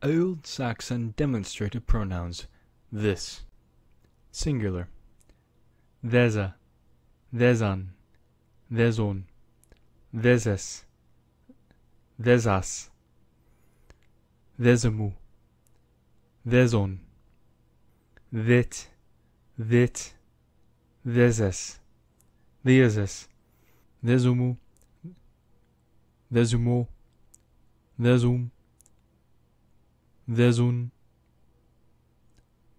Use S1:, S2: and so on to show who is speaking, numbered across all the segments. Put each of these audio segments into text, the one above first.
S1: Old Saxon demonstrative pronouns this (singular), Theza, thezan, thezon, theses, thezas, thesemu, thezon, thet, thet, theses, theses, thesemu, thesumo, thezum theresun,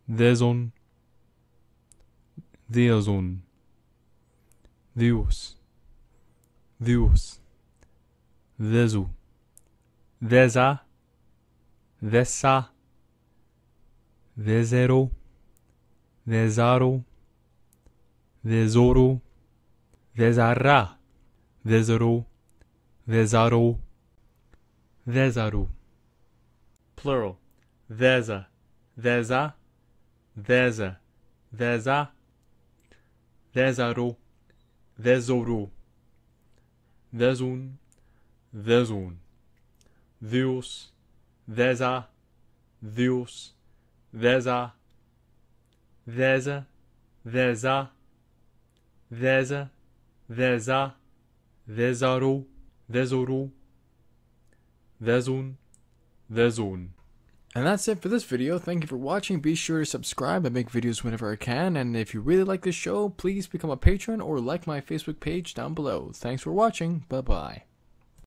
S1: theresun, theresun, theus, theus, thesu, thesa, thessa, thesero, thesaro, thesoro, thesara, thesero, thesaro, thesaro
S2: plural. There's a, there's a, there's a, there's a, there's a row, there's a row,
S1: there's un, there's un, theos, there's a, theos, there's a, there's a, there's a, there's a, there's a, there's a
S3: row, there's a row, there's un, their zone. And that's it for this video. Thank you for watching. Be sure to subscribe. I make videos whenever I can. And if you really like this show, please become a patron or like my Facebook page down below. Thanks for watching. Bye bye.